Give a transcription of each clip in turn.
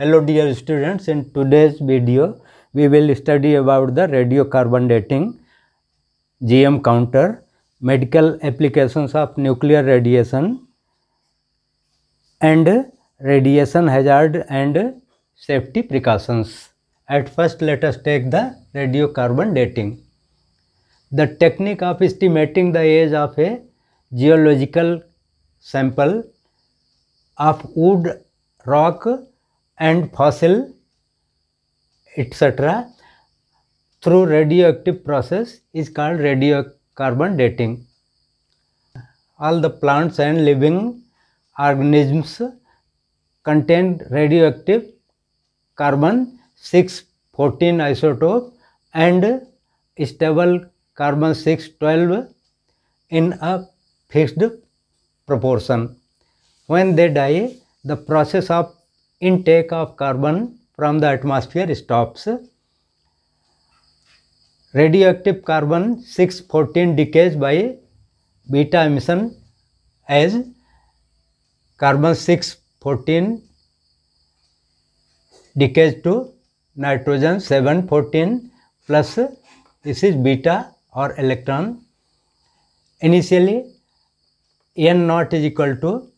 Hello dear students, in today's video we will study about the radiocarbon dating GM counter, medical applications of nuclear radiation and radiation hazard and safety precautions. At first let us take the radiocarbon dating. The technique of estimating the age of a geological sample of wood, rock and fossil etc. through radioactive process is called radiocarbon dating. All the plants and living organisms contain radioactive carbon 6 14 isotope and stable carbon 6 12 in a fixed proportion. When they die, the process of intake of carbon from the atmosphere stops. Radioactive carbon 614 decays by beta emission as carbon 614 decays to nitrogen 714 plus this is beta or electron. Initially n not is equal to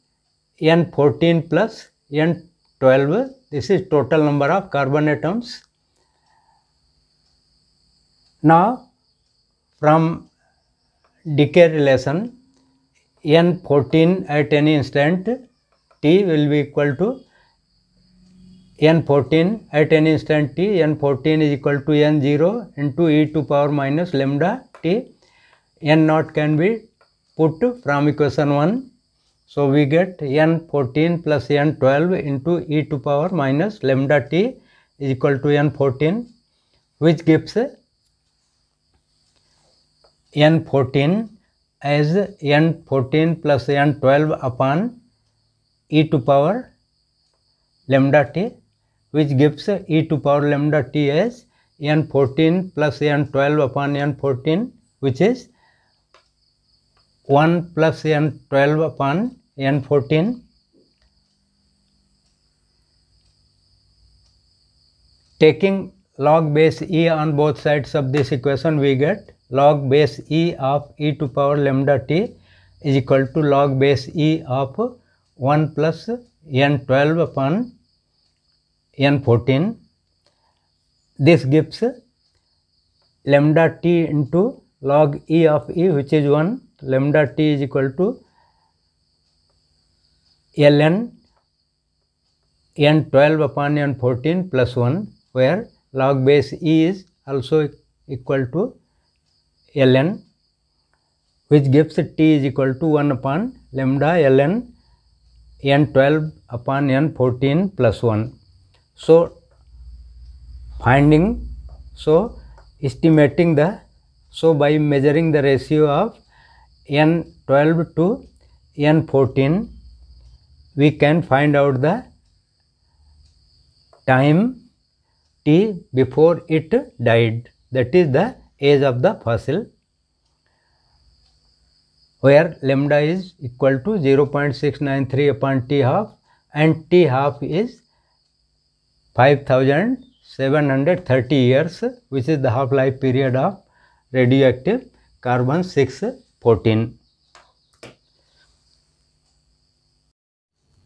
n 14 plus n 12 this is total number of carbon atoms now from decay relation n14 at any instant t will be equal to n14 at any instant t n14 is equal to n0 into e to power minus lambda t n naught can be put from equation 1 so we get n14 plus n12 into e to power minus lambda t is equal to n14 which gives n14 as n14 plus n12 upon e to power lambda t which gives e to power lambda t as n14 plus n12 upon n14 which is 1 plus n12 upon N14 taking log base e on both sides of this equation we get log base e of e to power lambda t is equal to log base e of 1 plus n12 upon n14 this gives lambda t into log e of e which is 1 lambda t is equal to ln n12 upon n14 plus 1 where log base e is also equal to ln which gives t is equal to 1 upon lambda ln n12 upon n14 plus 1. So, finding so estimating the so by measuring the ratio of n12 to n14 we can find out the time t before it died that is the age of the fossil where lambda is equal to 0.693 upon t half and t half is 5730 years which is the half life period of radioactive carbon 614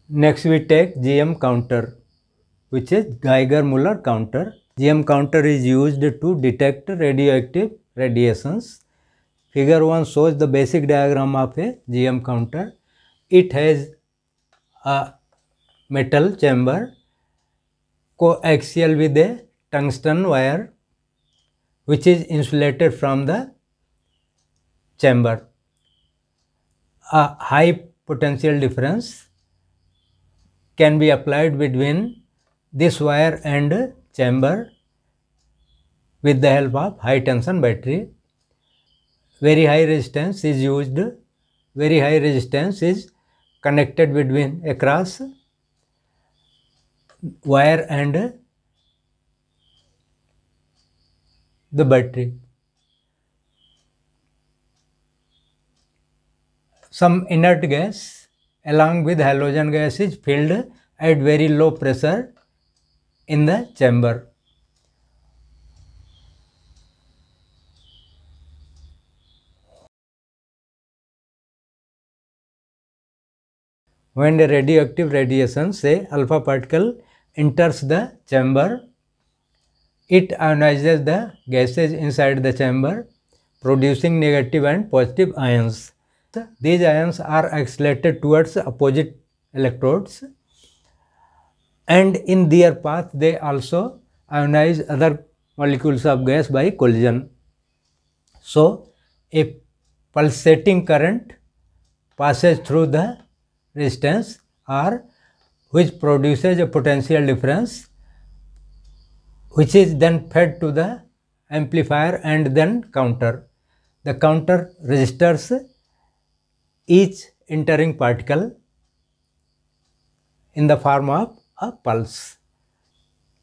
Next we take GM counter which is Geiger-Müller counter. GM counter is used to detect radioactive radiations. Figure 1 shows the basic diagram of a GM counter. It has a metal chamber coaxial with a tungsten wire which is insulated from the chamber. A high potential difference can be applied between this wire and chamber with the help of high tension battery. Very high resistance is used, very high resistance is connected between across wire and the battery. Some inert gas along with halogen gas is filled at very low pressure in the chamber. When the radioactive radiation say alpha particle enters the chamber, it ionizes the gases inside the chamber producing negative and positive ions. these ions are accelerated towards opposite electrodes and in their path they also ionize other molecules of gas by collision. So, a pulsating current passes through the resistance R which produces a potential difference which is then fed to the amplifier and then counter. The counter registers each entering particle in the form of a pulse.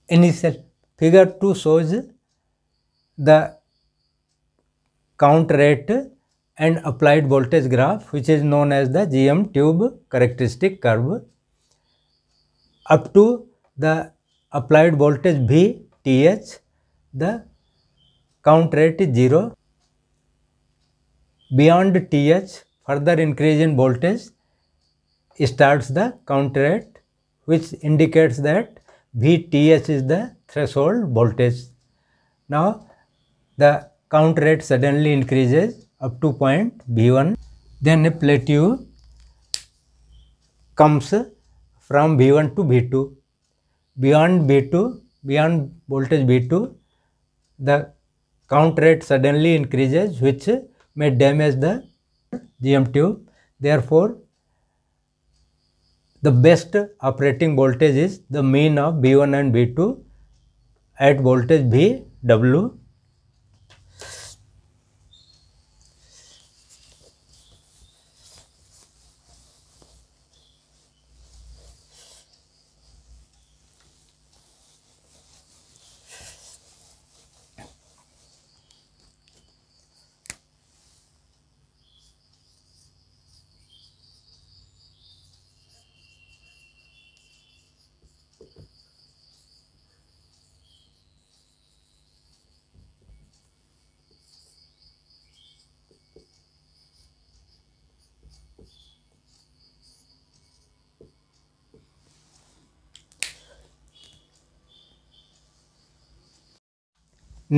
Initial figure 2 shows the count rate and applied voltage graph which is known as the GM tube characteristic curve up to the applied voltage V TH the count rate is 0 beyond TH Further increase in voltage starts the rate, which indicates that Vth is the threshold voltage. Now the count rate suddenly increases up to point V1. Then a plateau comes from V1 to V2. Beyond V2, beyond voltage V2, the count rate suddenly increases which may damage the GM tube. Therefore, the best operating voltage is the mean of B1 and B2 at voltage VW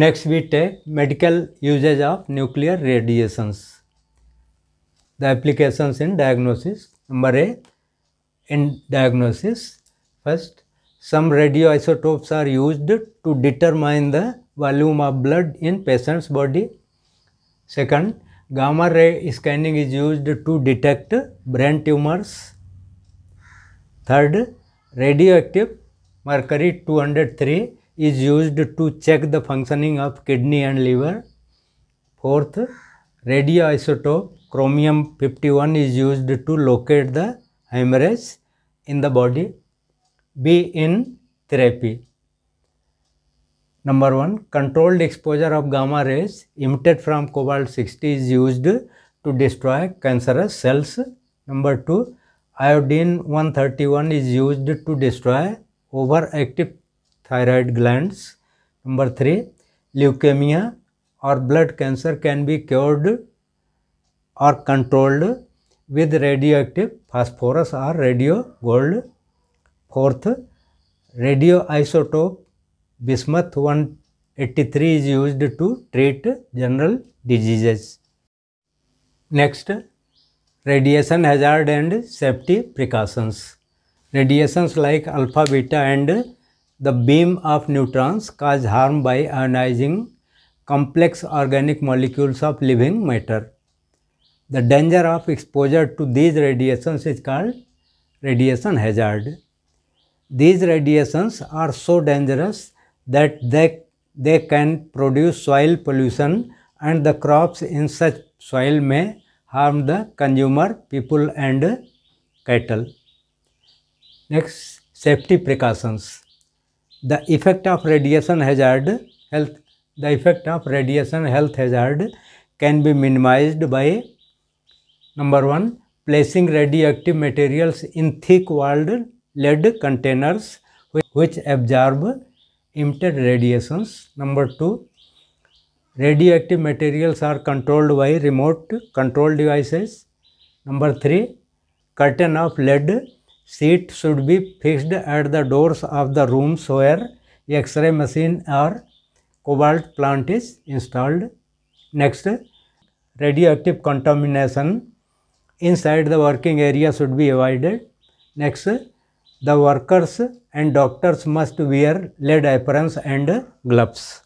Next we take medical usage of nuclear radiations. The applications in diagnosis. Number A, in diagnosis, first some radioisotopes are used to determine the volume of blood in patient's body. Second, gamma ray scanning is used to detect brain tumors. Third, radioactive mercury 203 is used to check the functioning of kidney and liver. Fourth, radioisotope chromium 51 is used to locate the hemorrhage in the body. B in therapy. Number 1. Controlled exposure of gamma rays emitted from cobalt 60 is used to destroy cancerous cells. Number 2. Iodine 131 is used to destroy overactive thyroid glands. Number 3 leukemia or blood cancer can be cured or controlled with radioactive phosphorus or radio gold. Fourth, radioisotope bismuth 183 is used to treat general diseases. Next, radiation hazard and safety precautions. Radiations like alpha, beta and the beam of neutrons cause harm by ionizing complex organic molecules of living matter. The danger of exposure to these radiations is called radiation hazard. These radiations are so dangerous that they, they can produce soil pollution and the crops in such soil may harm the consumer, people and cattle. Next, safety precautions the effect of radiation hazard health the effect of radiation health hazard can be minimized by number 1 placing radioactive materials in thick walled lead containers which absorb emitted radiations number 2 radioactive materials are controlled by remote control devices number 3 curtain of lead Seat should be fixed at the doors of the rooms where X-ray machine or cobalt plant is installed. Next, radioactive contamination inside the working area should be avoided. Next, the workers and doctors must wear lead aprons and gloves.